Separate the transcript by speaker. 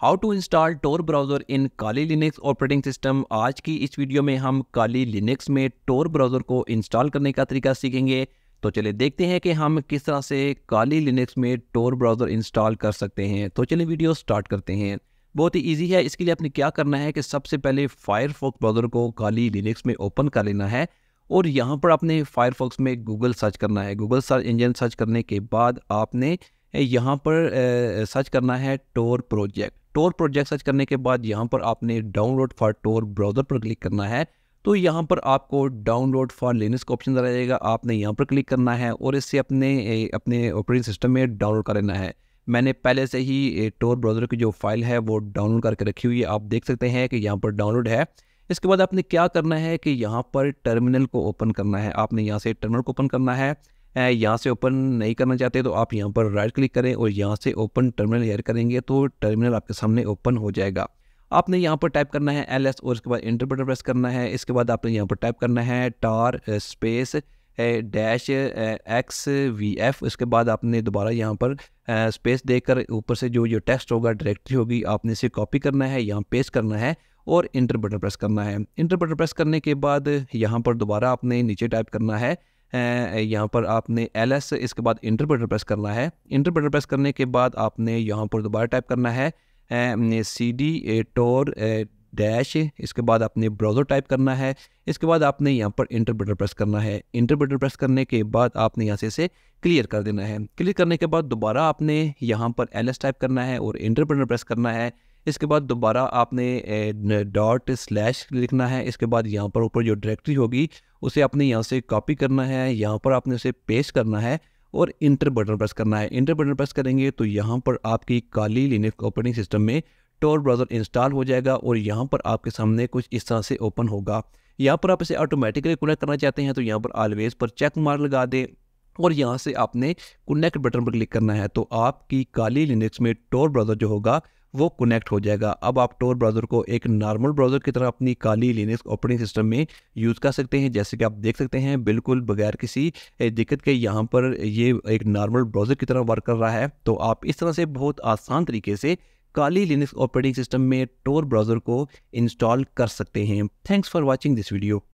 Speaker 1: how to install Tor browser in Kali Linux operating system आज की इस video में हम काली लिनक्स में टोर ब्राउज़र को इंस्टॉल करने का तरीका सीखेंगे तो चलिए देखते हैं कि हम किस तरह से काली लिनक्स में टोर ब्राउज़र इंस्टॉल कर सकते हैं तो चलिए वीडियो स्टार्ट करते हैं बहुत ही ईजी है इसके लिए आपने क्या करना है कि सबसे पहले फोक्स ब्राउज़र को काली लिनक्स में ओपन कर लेना है और यहाँ पर आपने फोक्स में गूगल सर्च करना है गूगल सर्च इंजन सर्च करने के बाद आपने यहाँ पर सर्च करना है Tor project Tor project search करने के बाद यहाँ पर आपने डाउनलोड फॉर टोर ब्राउज़र पर क्लिक करना है तो यहाँ पर आपको डाउनलोड फॉर लेनेस का ऑप्शन आ जाएगा आपने यहाँ पर क्लिक करना है और इससे अपने अपने ऑपरेटिंग सिस्टम में डाउनलोड कर लेना है मैंने पहले से ही टोर ब्राउज़र की जो फाइल है वो डाउनलोड करके रखी हुई है आप देख सकते हैं कि यहाँ पर डाउनलोड है इसके बाद आपने क्या करना है कि यहाँ पर टर्मिनल को ओपन करना है आपने यहाँ से टर्मिनल को ओपन करना है यहाँ से ओपन नहीं करना चाहते तो आप यहाँ पर राइट क्लिक करें और यहाँ से ओपन टर्मिनल एयर करेंगे तो टर्मिनल आपके सामने ओपन हो जाएगा आपने यहाँ पर टाइप करना है एल एस और उसके बाद इंटरप्रेटर प्रेस करना है इसके बाद आपने यहाँ पर टाइप करना है tar space dash x v f इसके बाद आपने दोबारा यहाँ पर स्पेस देकर ऊपर से जो जो टेक्स्ट होगा डायरेक्टरी होगी आपने इसे कॉपी करना है यहाँ पेस्ट करना है और इंटरप्रेटर प्रेस करना है इंटरप्रेटर प्रेस करने के बाद यहाँ पर दोबारा आपने नीचे टाइप करना है यहाँ पर आपने एल एस इसके बाद इंटरप्रेटर प्रेस करना है इंटरप्रेटर प्रेस करने के बाद आपने यहाँ पर दोबारा टाइप करना है सी डी टोर डैश इसके बाद आपने ब्राउज़र टाइप करना है इसके बाद आपने यहाँ पर इंटरप्रेटर प्रेस करना है इंटरप्रेटर प्रेस करने के बाद आपने यहाँ से इसे क्लियर कर देना है क्लियर करने के बाद दोबारा आपने यहाँ पर एल एस टाइप करना है और इंटरप्रेटर प्रेस करना है इसके बाद दोबारा आपने डॉट स्लैश लिखना है इसके बाद यहाँ पर ऊपर जो डायरेक्टरी होगी उसे आपने यहाँ से कॉपी करना है यहाँ पर आपने उसे पेस्ट करना है और इंटर बटन प्रेस करना है इंटर बटन प्रेस करेंगे तो यहाँ पर आपकी काली लिनिक ऑपरेटिंग सिस्टम में टोर ब्राउज़र इंस्टॉल हो जाएगा और यहाँ पर आपके सामने कुछ इस तरह से ओपन होगा यहाँ पर आप इसे ऑटोमेटिकली कनेक्ट करना चाहते हैं तो यहाँ पर ऑलवेज पर चेक मार लगा दें और यहाँ से आपने कनेक्ट बटन पर क्लिक करना है तो आपकी काली लिनक्स में टोर ब्राउज़र जो होगा वो कनेक्ट हो जाएगा अब आप टोर ब्राउज़र को एक नॉर्मल ब्राउज़र की तरह अपनी काली लिनक्स ऑपरेटिंग सिस्टम में यूज़ कर सकते हैं जैसे कि आप देख सकते हैं बिल्कुल बगैर किसी दिक्कत के यहाँ पर ये एक नॉर्मल ब्राउज़र की तरह वर्क कर रहा है तो आप इस तरह से बहुत आसान तरीके से काली लिनक्स ऑपरेटिंग सिस्टम में टोर ब्राउज़र को इंस्टॉल कर सकते हैं thanks for watching this video